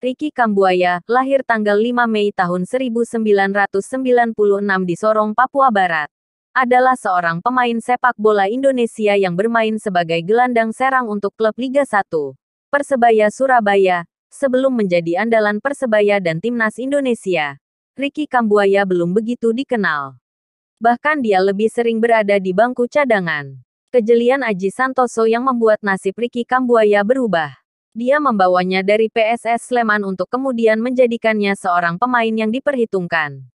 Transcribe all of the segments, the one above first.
Riki Kambuaya, lahir tanggal 5 Mei tahun 1996 di Sorong, Papua Barat. Adalah seorang pemain sepak bola Indonesia yang bermain sebagai gelandang serang untuk klub Liga 1. Persebaya Surabaya, sebelum menjadi andalan Persebaya dan Timnas Indonesia. Riki Kambuaya belum begitu dikenal. Bahkan dia lebih sering berada di bangku cadangan. Kejelian Aji Santoso yang membuat nasib Riki Kambuaya berubah dia membawanya dari PSS Sleman untuk kemudian menjadikannya seorang pemain yang diperhitungkan.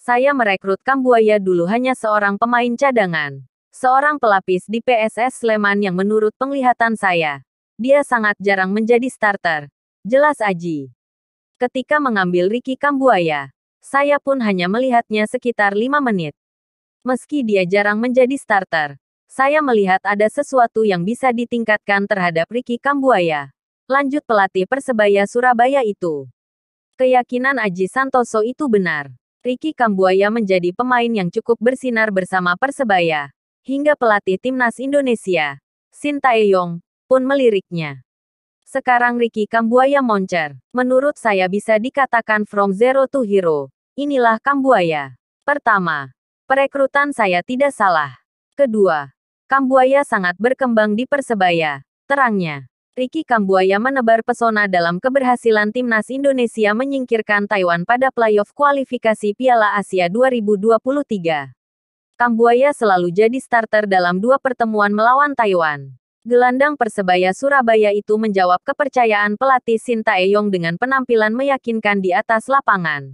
Saya merekrut Kambuaya dulu hanya seorang pemain cadangan. Seorang pelapis di PSS Sleman yang menurut penglihatan saya, dia sangat jarang menjadi starter. Jelas Aji. Ketika mengambil Ricky Kambuaya, saya pun hanya melihatnya sekitar lima menit. Meski dia jarang menjadi starter, saya melihat ada sesuatu yang bisa ditingkatkan terhadap Ricky Kambuaya. Lanjut pelatih Persebaya Surabaya itu. Keyakinan Aji Santoso itu benar. Ricky Kambuaya menjadi pemain yang cukup bersinar bersama Persebaya. Hingga pelatih timnas Indonesia, Sintayong, pun meliriknya. Sekarang Ricky Kambuaya moncer. Menurut saya bisa dikatakan from zero to hero. Inilah Kambuaya. Pertama, perekrutan saya tidak salah. Kedua, Kambuaya sangat berkembang di Persebaya. Terangnya. Ricky Kambuaya menebar pesona dalam keberhasilan timnas Indonesia menyingkirkan Taiwan pada playoff kualifikasi Piala Asia 2023. Kambuaya selalu jadi starter dalam dua pertemuan melawan Taiwan. Gelandang Persebaya Surabaya itu menjawab kepercayaan pelatih Sinta Eyong dengan penampilan meyakinkan di atas lapangan.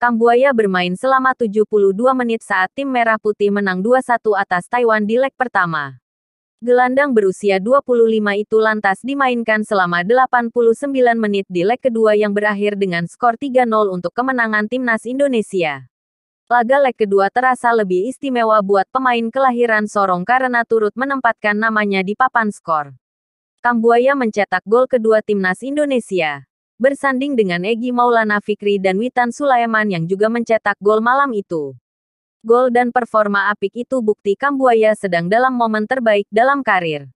Kambuaya bermain selama 72 menit saat tim Merah Putih menang 2-1 atas Taiwan di leg pertama gelandang berusia 25 itu lantas dimainkan selama 89 menit di leg kedua yang berakhir dengan skor 3-0 untuk kemenangan timnas Indonesia. Laga leg kedua terasa lebih istimewa buat pemain kelahiran Sorong karena turut menempatkan namanya di papan skor. Kambuaya mencetak gol kedua timnas Indonesia. Bersanding dengan Egi Maulana Fikri dan Witan Sulaiman yang juga mencetak gol malam itu. Gol dan performa apik itu bukti Kambuaya sedang dalam momen terbaik dalam karir.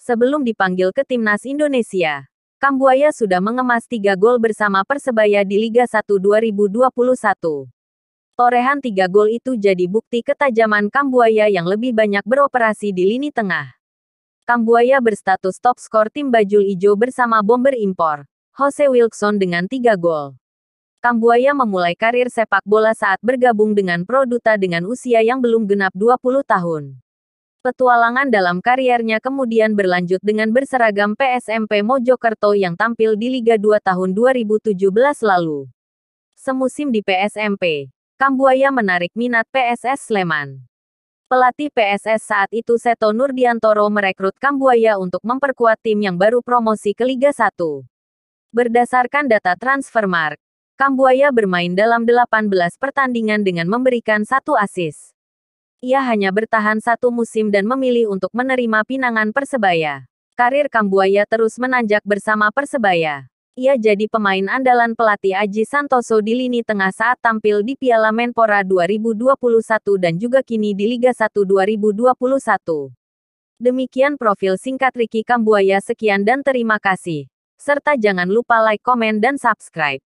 Sebelum dipanggil ke timnas Indonesia, Kambuaya sudah mengemas tiga gol bersama Persebaya di Liga 1 2021. Torehan tiga gol itu jadi bukti ketajaman Kambuaya yang lebih banyak beroperasi di lini tengah. Kambuaya berstatus top skor tim Bajul Ijo bersama Bomber Impor, Jose Wilson dengan tiga gol. Kambuaya memulai karir sepak bola saat bergabung dengan Produta dengan usia yang belum genap 20 tahun. Petualangan dalam kariernya kemudian berlanjut dengan berseragam PSMP Mojokerto yang tampil di Liga 2 tahun 2017 lalu. Semusim di PSMP, Kambuaya menarik minat PSS Sleman. Pelatih PSS saat itu Seto Nurdiantoro merekrut Kambuaya untuk memperkuat tim yang baru promosi ke Liga 1. Berdasarkan data Transfermarkt, Kambuaya bermain dalam 18 pertandingan dengan memberikan satu asis. Ia hanya bertahan satu musim dan memilih untuk menerima pinangan Persebaya. Karir Kambuaya terus menanjak bersama Persebaya. Ia jadi pemain andalan pelatih Aji Santoso di lini tengah saat tampil di Piala Menpora 2021 dan juga kini di Liga 1 2021. Demikian profil singkat Riki Kambuaya sekian dan terima kasih. Serta jangan lupa like, komen, dan subscribe.